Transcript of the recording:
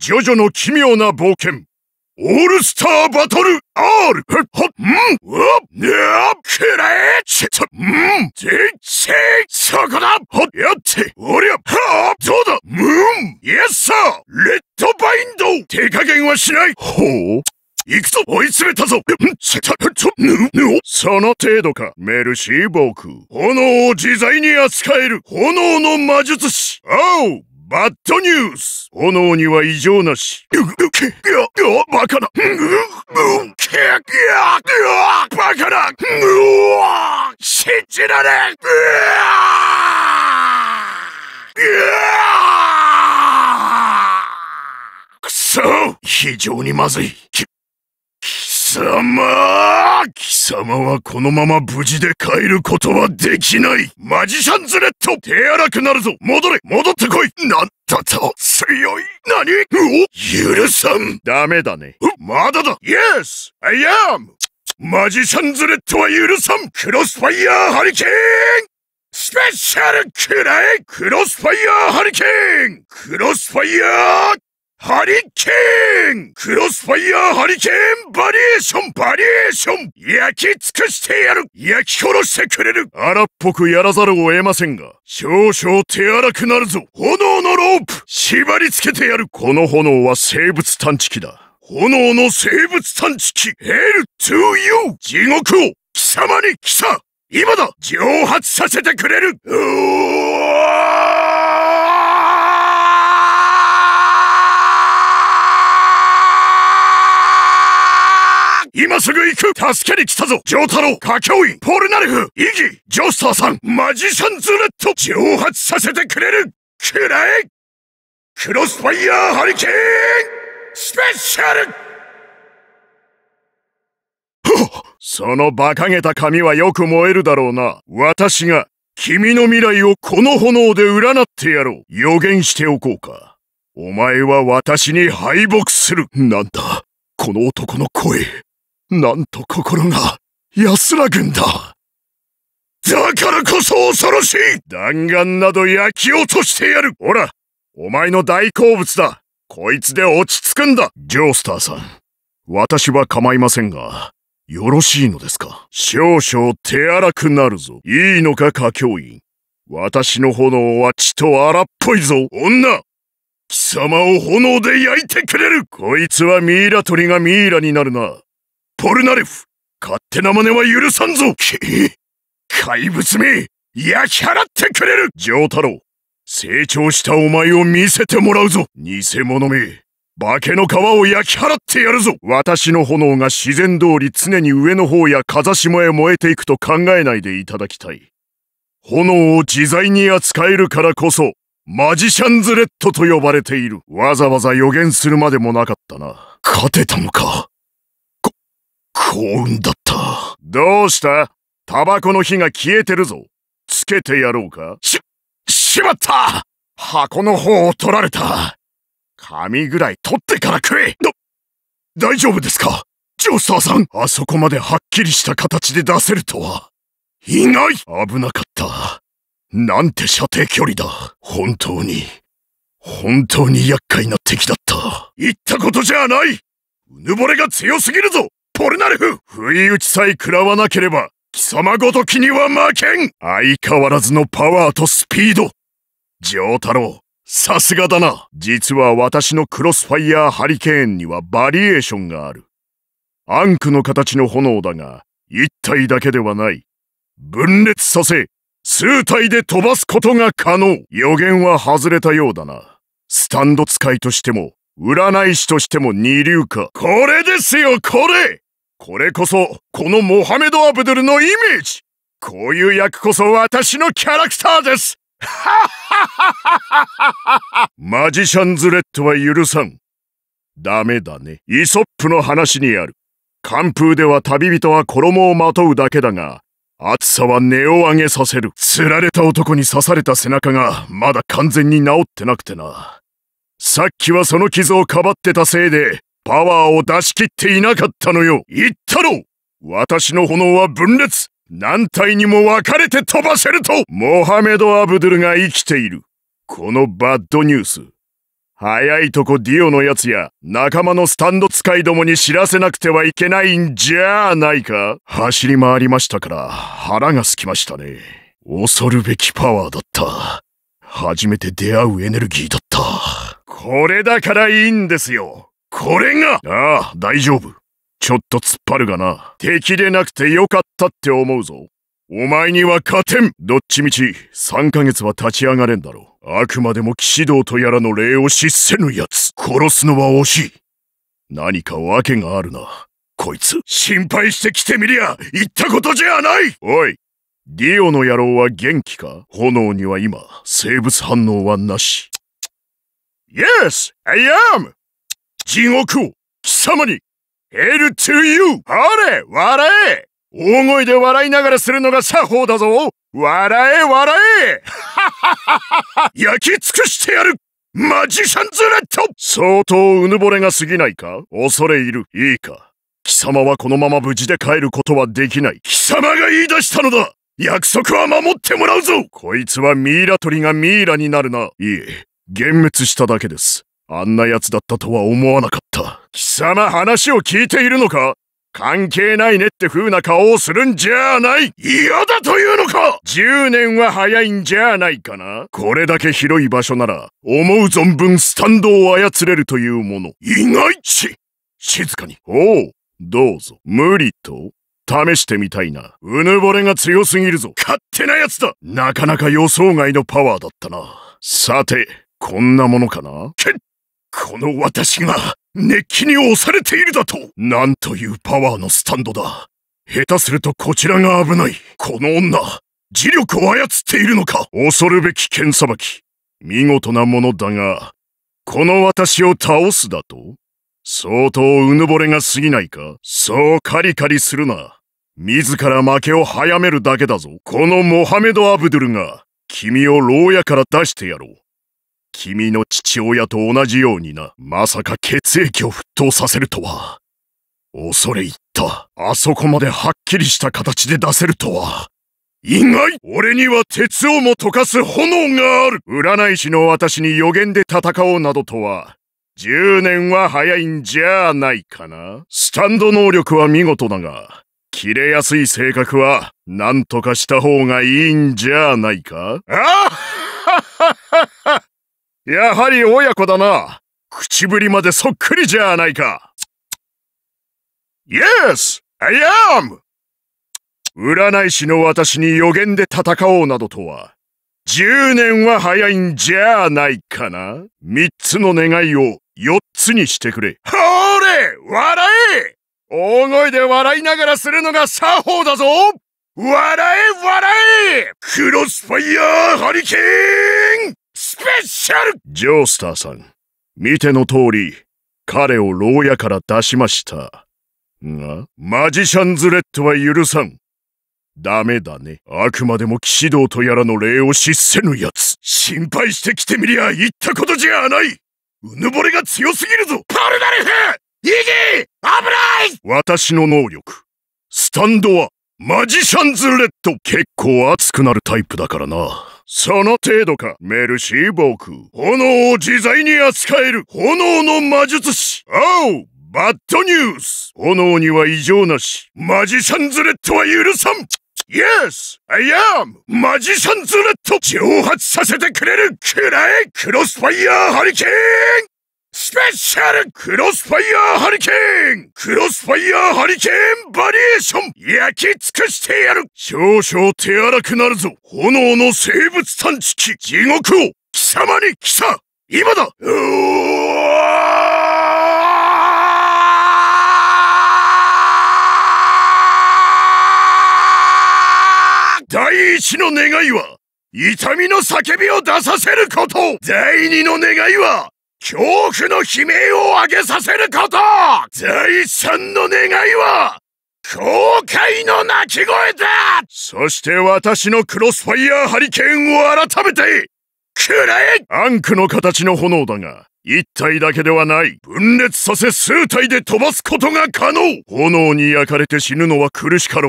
ジョジョの奇妙な冒険オールスターバトル R! はっんわっにゃくれちとんでっちそこだはやっておりゃはどうだむんイエスサーレッドバインド手加減はしないほう行くぞ追い詰めたぞうんちたとぬぬおその程度かメルシーボーク炎を自在に扱える炎の魔術師青バッドニュース炎には異常なしバカなバカな信じられうくそ非常にまずい様貴様はこのまま無事で帰ることはできないマジシャンズレッド手荒くなるぞ戻れ戻ってこいなんだと強い何お許さんダメだねまだだ Yes! I am! マジシャンズレッドは許さんクロスファイヤーハリケーンスペシャルくらいクロスファイヤーハリケーンクロスファイヤーハリケーンクロスファイヤーハリケーンバリエーションバリエーション焼き尽くしてやる焼き殺してくれる荒っぽくやらざるを得ませんが、少々手荒くなるぞ炎のロープ縛り付けてやるこの炎は生物探知機だ。炎の生物探知機 L to you 地獄を貴様に来た今だ蒸発させてくれる今すぐ行く助けに来たぞジョータロ歌教員ポルナレフイギジョスターさんマジシャンズレット蒸発させてくれるくらえクロスファイヤーハリケーンスペシャルその馬鹿げた髪はよく燃えるだろうな。私が、君の未来をこの炎で占ってやろう。予言しておこうか。お前は私に敗北する。なんだ、この男の声。なんと心が安らぐんだだからこそ恐ろしい弾丸など焼き落としてやるほらお前の大好物だこいつで落ち着くんだジョースターさん私は構いませんがよろしいのですか少々手荒くなるぞいいのか歌教員私の炎は血と荒っぽいぞ女貴様を炎で焼いてくれるこいつはミイラ取りがミイラになるなポルナレフ勝手な真似は許さんぞ怪物め焼き払ってくれる丈太郎成長したお前を見せてもらうぞ偽物め化けの皮を焼き払ってやるぞ私の炎が自然通り常に上の方や風下へ燃えていくと考えないでいただきたい炎を自在に扱えるからこそマジシャンズレッドと呼ばれているわざわざ予言するまでもなかったな勝てたのか幸運だった。どうしたタバコの火が消えてるぞ。つけてやろうかし、しまった箱の方を取られた。紙ぐらい取ってから食えだ、大丈夫ですかジョーターさんあそこまではっきりした形で出せるとは。いない危なかった。なんて射程距離だ。本当に、本当に厄介な敵だった。言ったことじゃないうぬぼれが強すぎるぞこれなるフ不意打ちさえ食らわなければ、貴様ごときには負けん相変わらずのパワーとスピード上太郎、さすがだな実は私のクロスファイヤーハリケーンにはバリエーションがある。アンクの形の炎だが、一体だけではない。分裂させ、数体で飛ばすことが可能予言は外れたようだな。スタンド使いとしても、占い師としても二流か。これですよ、これこれこそ、このモハメド・アブドゥルのイメージこういう役こそ私のキャラクターですはっはっはっはマジシャンズレッドは許さん。ダメだね。イソップの話にある。寒風では旅人は衣をまとうだけだが、暑さは根を上げさせる。釣られた男に刺された背中がまだ完全に治ってなくてな。さっきはその傷をかばってたせいで、パワーを出し切っていなかったのよ言ったろ私の炎は分裂何体にも分かれて飛ばせるとモハメド・アブドゥルが生きているこのバッドニュース早いとこディオのやつや仲間のスタンド使いどもに知らせなくてはいけないんじゃあないか走り回りましたから腹が空きましたね恐るべきパワーだった初めて出会うエネルギーだったこれだからいいんですよこれがああ、大丈夫。ちょっと突っ張るがな。敵でなくてよかったって思うぞ。お前には勝てんどっちみち、3ヶ月は立ち上がれんだろう。あくまでも騎士道とやらの礼を失せぬ奴。殺すのは惜しい。何か訳があるな。こいつ、心配して来てみりゃ、言ったことじゃないおい、ディオの野郎は元気か炎には今、生物反応はなし。Yes, I am! 地獄を貴様にヘルトゥユーあれ笑え大声で笑いながらするのが作法だぞ笑え笑えはははは焼き尽くしてやるマジシャンズレッド相当うぬぼれが過ぎないか恐れ入る。いいか。貴様はこのまま無事で帰ることはできない。貴様が言い出したのだ約束は守ってもらうぞこいつはミイラ取りがミイラになるな。いえ、幻滅しただけです。あんな奴だったとは思わなかった貴様話を聞いているのか関係ないねって風な顔をするんじゃない嫌だというのか !10 年は早いんじゃないかなこれだけ広い場所なら、思う存分スタンドを操れるというもの。意外ち静かに。おう、どうぞ。無理と試してみたいな。うぬぼれが強すぎるぞ。勝手な奴だなかなか予想外のパワーだったな。さて、こんなものかな決この私が熱気に押されているだとなんというパワーのスタンドだ下手するとこちらが危ないこの女磁力を操っているのか恐るべき剣さばき見事なものだがこの私を倒すだと相当うぬぼれが過ぎないかそうカリカリするな自ら負けを早めるだけだぞこのモハメド・アブドゥルが君を牢屋から出してやろう君の父親と同じようにな。まさか血液を沸騰させるとは。恐れ入った。あそこまではっきりした形で出せるとは。意外俺には鉄をも溶かす炎がある占い師の私に予言で戦おうなどとは、10年は早いんじゃないかな。スタンド能力は見事だが、切れやすい性格は、何とかした方がいいんじゃないかあははははやはり親子だな。口ぶりまでそっくりじゃないか。Yes, I am! 占い師の私に予言で戦おうなどとは、10年は早いんじゃないかな。3つの願いを4つにしてくれ。ほれ笑え大声で笑いながらするのが作法だぞ笑え笑えクロスファイヤーハリケーンスペシャルジョースターさん、見ての通り、彼を牢屋から出しました。が、マジシャンズレッドは許さん。ダメだね。あくまでも騎士道とやらの礼を失せぬ奴。心配して来てみりゃ言ったことじゃないうぬぼれが強すぎるぞパルダレフイギー危ない私の能力、スタンドはマジシャンズレッド結構熱くなるタイプだからな。その程度か、メルシーボーク。炎を自在に扱える炎の魔術師。青バッドニュース炎には異常なし。マジシャンズレッドは許さん Yes, I am! マジシャンズレッド蒸発させてくれる暗いクロスファイヤーハリケーンスペシャルクロスファイヤーハリケーンクロスファイヤーハリケーンバリエーション焼き尽くしてやる少々手荒くなるぞ炎の生物探知機地獄を貴様に来た今だうわ第一の願いは痛みの叫びを出させること第二の願いは恐怖の悲鳴を上げさせること財産の願いは後悔の鳴き声だそして私のクロスファイヤーハリケーンを改めてくれアンクの形の炎だが一体だけではない分裂させ数体で飛ばすことが可能炎に焼かれて死ぬのは苦しかろう